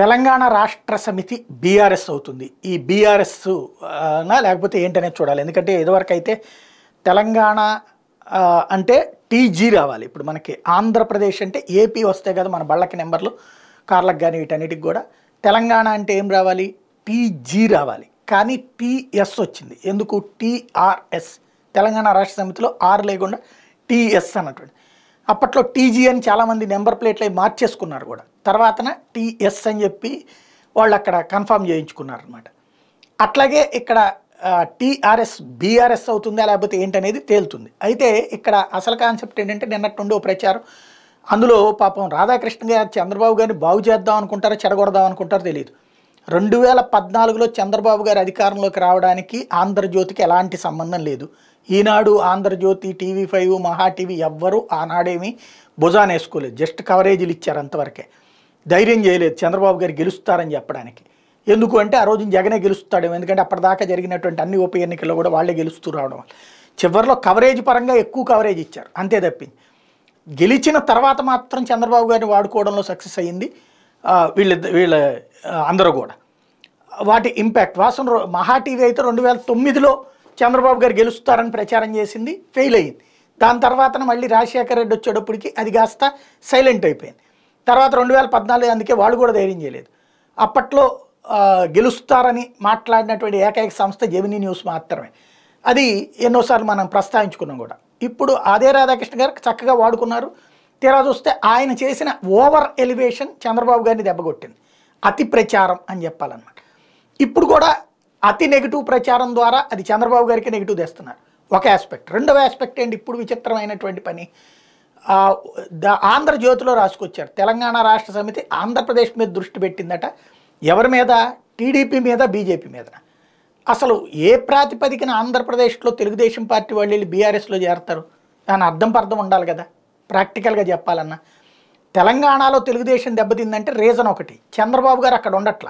తెలంగాణ రాష్ట్ర సమితి బీఆర్ఎస్ అవుతుంది ఈ బీఆర్ఎస్ నా లేకపోతే ఏంటనేది చూడాలి ఎందుకంటే ఇదివరకు అయితే తెలంగాణ అంటే టీజీ రావాలి ఇప్పుడు మనకి ఆంధ్రప్రదేశ్ అంటే ఏపీ వస్తే కదా మన బళ్ళకి నెంబర్లు కార్లకు కానీ వీటన్నిటికి కూడా తెలంగాణ అంటే ఏం రావాలి టీజీ రావాలి కానీ టీఎస్ వచ్చింది ఎందుకు టీఆర్ఎస్ తెలంగాణ రాష్ట్ర సమితిలో ఆర్ లేకుండా టీఎస్ అన్నటువంటి అప్పట్లో టీజీ అని చాలామంది నెంబర్ ప్లేట్లు మార్చేసుకున్నారు కూడా తర్వాతన టీఎస్ అని చెప్పి వాళ్ళు అక్కడ కన్ఫామ్ చేయించుకున్నారు అనమాట అట్లాగే ఇక్కడ టీఆర్ఎస్ బీఆర్ఎస్ అవుతుందా లేకపోతే ఏంటనేది తేలుతుంది అయితే ఇక్కడ అసలు కాన్సెప్ట్ ఏంటంటే నిన్నటి నుండి ప్రచారం అందులో పాపం రాధాకృష్ణ గారు చంద్రబాబు గారిని బాగు చేద్దాం అనుకుంటారో చెడగొడదాం అనుకుంటారో తెలియదు రెండు వేల పద్నాలుగులో చంద్రబాబు గారు అధికారంలోకి రావడానికి ఆంధ్రజ్యోతికి ఎలాంటి సంబంధం లేదు Eenadu Andhra Jyothy TV five Maha TV ఎవ్వరూ ఆనాడేమీ వేసుకోలేదు జస్ట్ కవరేజీలు ఇచ్చారు అంతవరకే ధైర్యం చేయలేదు చంద్రబాబు గారు గెలుస్తారని చెప్పడానికి ఎందుకు అంటే ఆ రోజు జగనే గెలుస్తాడు ఎందుకంటే అప్పటిదాకా జరిగినటువంటి అన్ని ఉప ఎన్నికల్లో కూడా వాళ్ళే గెలుస్తూ రావడం చివరిలో కవరేజ్ పరంగా ఎక్కువ కవరేజ్ ఇచ్చారు అంతే తప్పింది గెలిచిన తర్వాత మాత్రం చంద్రబాబు గారిని వాడుకోవడంలో సక్సెస్ అయ్యింది వీళ్ళ వీళ్ళ అందరూ కూడా వాటి ఇంపాక్ట్ వాసన మహా టీవీ అయితే రెండు వేల తొమ్మిదిలో చంద్రబాబు గారు గెలుస్తారని ప్రచారం చేసింది ఫెయిల్ అయ్యింది దాని తర్వాత మళ్ళీ రాజశేఖర రెడ్డి వచ్చేటప్పటికి అది కాస్త సైలెంట్ అయిపోయింది తర్వాత రెండు వేల పద్నాలుగు అందుకే వాళ్ళు కూడా ధైర్యం చేయలేదు అప్పట్లో గెలుస్తారని మాట్లాడినటువంటి ఏకైక సంస్థ జెమినీ న్యూస్ మాత్రమే అది ఎన్నోసార్లు మనం ప్రస్తావించుకున్నాం కూడా ఇప్పుడు అదే రాధాకృష్ణ గారు చక్కగా వాడుకున్నారు తీరా చూస్తే ఆయన చేసిన ఓవర్ ఎలివేషన్ చంద్రబాబు గారిని దెబ్బగొట్టింది అతి ప్రచారం అని చెప్పాలన్నమాట ఇప్పుడు కూడా అతి నెగిటివ్ ప్రచారం ద్వారా అది చంద్రబాబు గారికి నెగిటివ్ తెస్తున్నారు ఒక ఆస్పెక్ట్ రెండవ ఆస్పెక్ట్ ఏంటి ఇప్పుడు విచిత్రమైనటువంటి పని ద ఆంధ్రజ్యోతిలో రాసుకొచ్చారు తెలంగాణ రాష్ట్ర సమితి ఆంధ్రప్రదేశ్ మీద దృష్టి పెట్టిందట ఎవరి మీద టీడీపీ మీద బీజేపీ మీద అసలు ఏ ప్రాతిపదికన ఆంధ్రప్రదేశ్లో తెలుగుదేశం పార్టీ వాళ్ళు వెళ్ళి బీఆర్ఎస్లో చేరతారు దాని అర్థం పర్థం ఉండాలి కదా ప్రాక్టికల్గా చెప్పాలన్నా తెలంగాణలో తెలుగుదేశం దెబ్బతిందంటే రీజన్ ఒకటి చంద్రబాబు గారు అక్కడ ఉండట్ల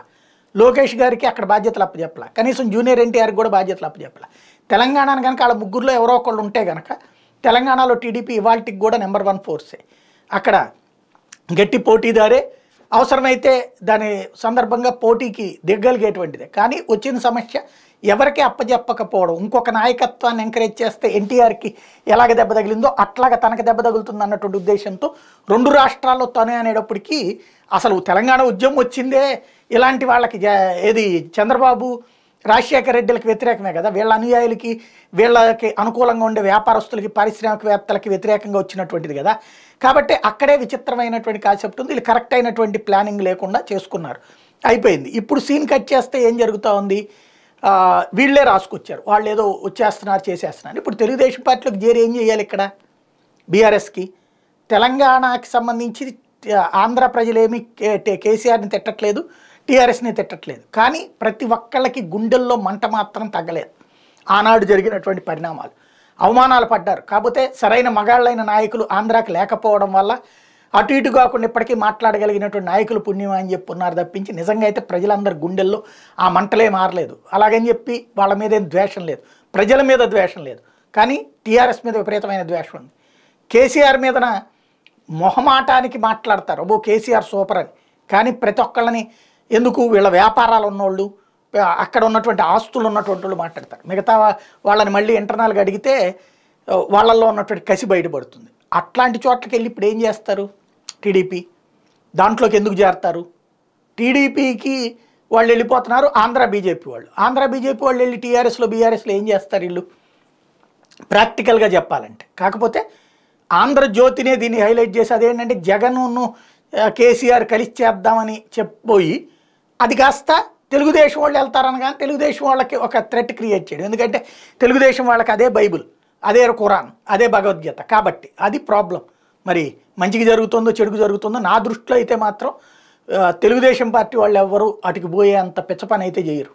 లోకేష్ గారికి అక్కడ బాధ్యతలు అప్పచెప్పల కనీసం జూనియర్ ఎన్టీఆర్కి కూడా బాధ్యతలు అప్పచెప్పల తెలంగాణను కనుక వాళ్ళ ముగ్గురులో ఎవరో ఒకళ్ళు ఉంటే కనుక తెలంగాణలో టీడీపీ ఇవాల్టికి కూడా నెంబర్ వన్ ఫోర్సే అక్కడ గట్టి పోటీదారే అవసరమైతే దాని సందర్భంగా పోటీకి దిగ్గలిగేటువంటిదే కానీ వచ్చిన సమస్య ఎవరికి అప్పజెప్పకపోవడం ఇంకొక నాయకత్వాన్ని ఎంకరేజ్ చేస్తే ఎన్టీఆర్కి ఎలాగ దెబ్బ తగిలిందో అట్లాగ తనకు దెబ్బ తగులుతుంది అన్నటువంటి ఉద్దేశంతో రెండు రాష్ట్రాల్లో తనే అనేటప్పటికీ అసలు తెలంగాణ ఉద్యమం వచ్చిందే ఇలాంటి వాళ్ళకి ఏది చంద్రబాబు రాజశేఖర రెడ్డిలకు వ్యతిరేకమే కదా వీళ్ళ అనుయాయులకి వీళ్ళకి అనుకూలంగా ఉండే వ్యాపారస్తులకి పారిశ్రామికవేత్తలకి వ్యతిరేకంగా వచ్చినటువంటిది కదా కాబట్టి అక్కడే విచిత్రమైనటువంటి కాన్సెప్ట్ ఉంది వీళ్ళు కరెక్ట్ అయినటువంటి ప్లానింగ్ లేకుండా చేసుకున్నారు అయిపోయింది ఇప్పుడు సీన్ కట్ చేస్తే ఏం జరుగుతూ ఉంది వీళ్ళే రాసుకొచ్చారు వాళ్ళు ఏదో వచ్చేస్తున్నారు చేసేస్తున్నారు ఇప్పుడు తెలుగుదేశం పార్టీలోకి చేరి ఏం చేయాలి ఇక్కడ బీఆర్ఎస్కి తెలంగాణకి సంబంధించి ఆంధ్ర ప్రజలేమీ కేసీఆర్ని తిట్టట్లేదు టీఆర్ఎస్ని తిట్టట్లేదు కానీ ప్రతి ఒక్కళ్ళకి గుండెల్లో మంట మాత్రం తగ్గలేదు ఆనాడు జరిగినటువంటి పరిణామాలు అవమానాలు పడ్డారు కాకపోతే సరైన మగాళ్ళైన నాయకులు ఆంధ్రాకి లేకపోవడం వల్ల అటు ఇటు కాకుండా ఇప్పటికీ మాట్లాడగలిగినటువంటి నాయకులు పుణ్యం అని చెప్పి ఉన్నారు తప్పించి నిజంగా అయితే ప్రజలందరి గుండెల్లో ఆ మంటలే మారలేదు అలాగని చెప్పి వాళ్ళ మీద ఏం ద్వేషం లేదు ప్రజల మీద ద్వేషం లేదు కానీ టీఆర్ఎస్ మీద విపరీతమైన ద్వేషం ఉంది కేసీఆర్ మీదన మొహమాటానికి మాట్లాడతారు అబో కేసీఆర్ సూపర్ అని కానీ ప్రతి ఒక్కళ్ళని ఎందుకు వీళ్ళ వ్యాపారాలు ఉన్నోళ్ళు అక్కడ ఉన్నటువంటి ఆస్తులు ఉన్నటువంటి వాళ్ళు మాట్లాడతారు మిగతా వాళ్ళని మళ్ళీ ఇంటర్నల్గా అడిగితే వాళ్ళల్లో ఉన్నటువంటి కసి బయటపడుతుంది అట్లాంటి చోట్లకి వెళ్ళి ఇప్పుడు ఏం చేస్తారు టీడీపీ దాంట్లోకి ఎందుకు చేరతారు టీడీపీకి వాళ్ళు వెళ్ళిపోతున్నారు ఆంధ్ర బీజేపీ వాళ్ళు ఆంధ్ర బీజేపీ వాళ్ళు వెళ్ళి టీఆర్ఎస్లో బీఆర్ఎస్లో ఏం చేస్తారు వీళ్ళు ప్రాక్టికల్గా చెప్పాలంటే కాకపోతే ఆంధ్రజ్యోతినే దీన్ని హైలైట్ చేసి అదేంటంటే జగన్ను కేసీఆర్ కలిసి చేద్దామని చెప్పిపోయి అది కాస్త తెలుగుదేశం వాళ్ళు వెళ్తారనగానే తెలుగుదేశం వాళ్ళకి ఒక థ్రెట్ క్రియేట్ చేయడం ఎందుకంటే తెలుగుదేశం వాళ్ళకి అదే బైబుల్ అదే ఖురాన్ అదే భగవద్గీత కాబట్టి అది ప్రాబ్లం మరి మంచికి జరుగుతుందో చెడుకు జరుగుతుందో నా దృష్టిలో అయితే మాత్రం తెలుగుదేశం పార్టీ వాళ్ళు ఎవ్వరూ అటుకు పోయే అంత పిచ్చ పని అయితే చేయరు